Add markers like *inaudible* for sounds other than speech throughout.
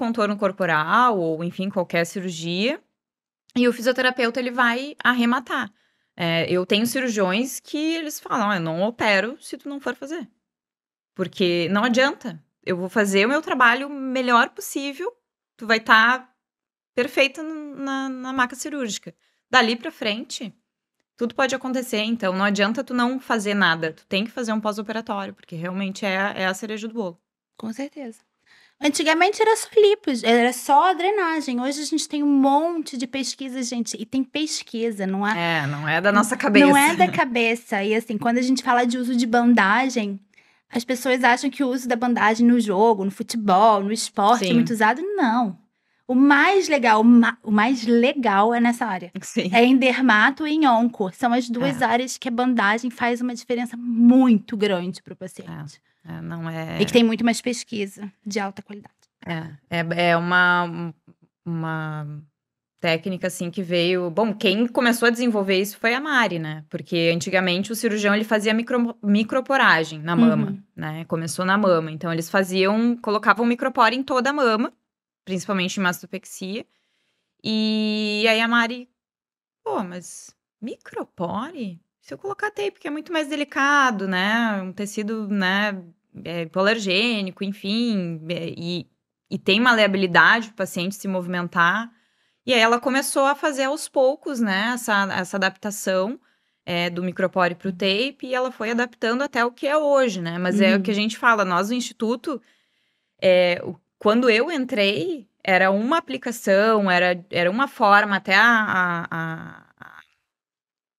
contorno corporal ou, enfim, qualquer cirurgia. E o fisioterapeuta, ele vai arrematar. É, eu tenho cirurgiões que eles falam, eu não opero se tu não for fazer. Porque não adianta. Eu vou fazer o meu trabalho o melhor possível. Tu vai estar tá perfeita na, na maca cirúrgica. Dali para frente, tudo pode acontecer. Então, não adianta tu não fazer nada. Tu tem que fazer um pós-operatório, porque realmente é, é a cereja do bolo. Com certeza. Antigamente era só lipos, era só drenagem. Hoje a gente tem um monte de pesquisa, gente. E tem pesquisa, não é? É, não é da nossa cabeça. Não é da *laughs* cabeça. E assim, quando a gente fala de uso de bandagem, as pessoas acham que o uso da bandagem no jogo, no futebol, no esporte é Sim. é muito usado. Não. O mais legal, o mais legal é nessa área. Sim. É em dermato e em onco. São as duas é. áreas que a bandagem faz uma diferença muito grande para o paciente. É. É, não é... E que tem muito mais pesquisa de alta qualidade. É, é, é uma, uma técnica assim que veio. Bom, quem começou a desenvolver isso foi a Mari, né? Porque antigamente o cirurgião ele fazia micro, microporagem na mama, uhum. né? Começou na mama, então eles faziam, colocavam micropore em toda a mama principalmente mastopexia. E aí a Mari, pô, mas micropore? Se eu colocar tape, que é muito mais delicado, né? Um tecido, né, é, hipoalergênico, enfim, é, e, e tem maleabilidade para o paciente se movimentar. E aí ela começou a fazer aos poucos, né, essa, essa adaptação é, do micropore para o tape, e ela foi adaptando até o que é hoje, né? Mas uhum. é o uhum. que a gente fala, nós no Instituto, é, quando eu entrei, era uma aplicação, era, era uma forma, até a, a, a,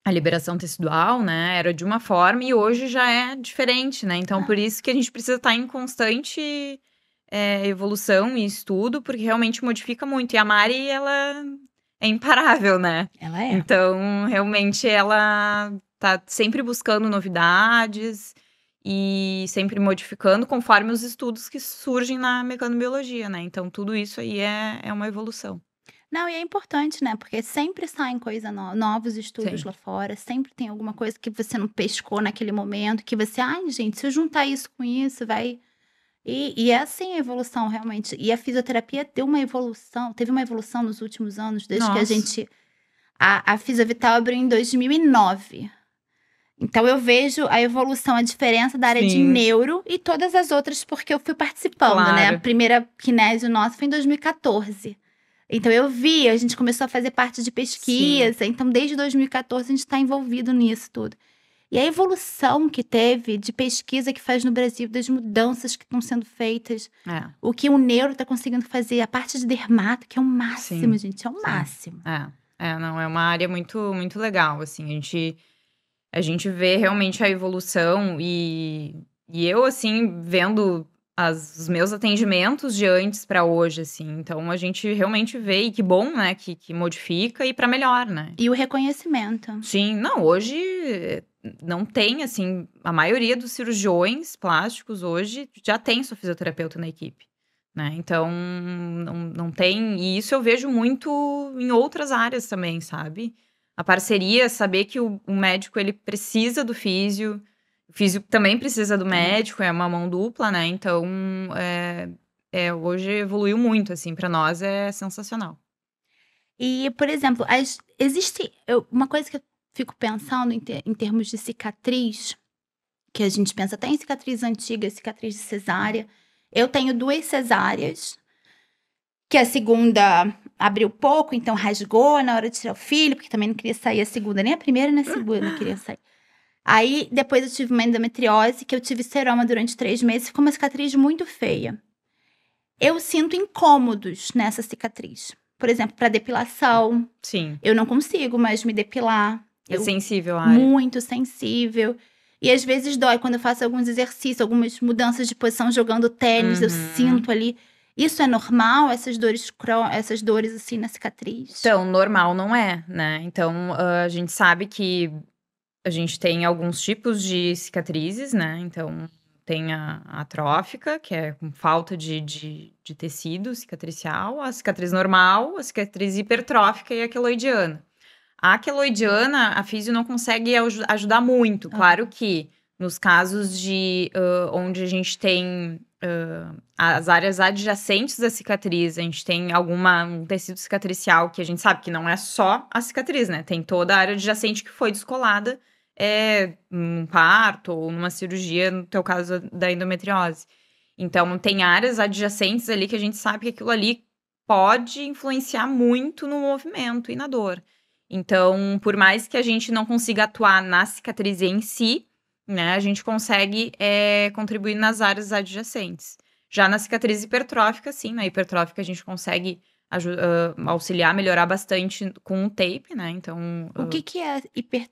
a liberação tecidual, né? Era de uma forma e hoje já é diferente, né? Então, por isso que a gente precisa estar tá em constante é, evolução e estudo, porque realmente modifica muito. E a Mari, ela é imparável, né? Ela é. Então, realmente, ela tá sempre buscando novidades e sempre modificando conforme os estudos que surgem na mecanobiologia, né? Então, tudo isso aí é, é uma evolução. Não, e é importante, né? Porque sempre saem coisa no... novos estudos Sim. lá fora, sempre tem alguma coisa que você não pescou naquele momento, que você, ai, gente, se eu juntar isso com isso, vai. E, e é assim a evolução, realmente. E a fisioterapia deu uma evolução, teve uma evolução nos últimos anos, desde Nossa. que a gente. A, a Vital abriu em 2009. Então eu vejo a evolução, a diferença da área Sim. de neuro e todas as outras, porque eu fui participando, né? claro. né? A primeira kinésio nossa foi em 2014. Então eu vi, a gente começou a fazer parte de pesquisa. Sim. Então, desde 2014, a gente está envolvido nisso tudo. E a evolução que teve de pesquisa que faz no Brasil, das mudanças que estão sendo feitas, é. o que o neuro está conseguindo fazer, a parte de dermato, que é o máximo, Sim. gente, é o máximo. É. é, não, é uma área muito, muito legal, assim, a gente a gente vê realmente a evolução e, e eu, assim, vendo as, os meus atendimentos de antes para hoje, assim. Então a gente realmente vê, e que bom, né, que, que modifica e para melhor, né? E o reconhecimento. Sim, não, hoje não tem, assim, a maioria dos cirurgiões plásticos hoje já tem sua fisioterapeuta na equipe. Né? Então, não, não tem. E isso eu vejo muito em outras áreas também, sabe? a parceria, é saber que o, o médico ele precisa do físio, o físio também precisa do uhum. médico, é uma mão dupla, né? Então, é, é, hoje evoluiu muito, assim, para nós é sensacional. E, por exemplo, as, existe eu, uma coisa que eu fico pensando em, ter, em termos de cicatriz, que a gente pensa até em cicatriz antiga, cicatriz de cesárea. Eu tenho duas cesáreas, que a segunda abriu pouco, então rasgou na hora de tirar o filho, porque também não queria sair a segunda, nem a primeira, nem a segunda não *laughs* queria sair. Aí depois eu tive uma endometriose, que eu tive seroma durante três meses, ficou uma cicatriz muito feia. Eu sinto incômodos nessa cicatriz. Por exemplo, para depilação. Sim. Eu não consigo mais me depilar. É eu, sensível área. Muito sensível. E às vezes dói quando eu faço alguns exercícios, algumas mudanças de posição jogando tênis, uhum. eu sinto ali. Isso é normal, essas dores, essas dores assim na cicatriz? Então, normal não é, né? Então, ah, a gente sabe que a gente tem alguns tipos de cicatrizes, né? Então, tem a atrófica, que é com falta de, de, de, tecido cicatricial, a cicatriz normal, a cicatriz hipertrófica e a queloidiana. A queloidiana, a físio não consegue aj ajudar muito. Ah. Claro que nos casos de uh, onde a gente tem Uh, as áreas adjacentes da cicatriz, a gente tem alguma um tecido cicatricial que a gente sabe que não é só a cicatriz, né? Tem toda a área adjacente que foi descolada é, num parto ou numa cirurgia, no teu caso da endometriose. Então, tem áreas adjacentes ali que a gente sabe que aquilo ali pode influenciar muito no movimento e na dor. Então, por mais que a gente não consiga atuar na cicatriz em si, né? A gente consegue é, contribuir nas áreas adjacentes. Já na cicatriz hipertrófica, sim, na hipertrófica a gente consegue ah, auxiliar, melhorar bastante com o tape, né? Então. O ah que, que é hipertrófica?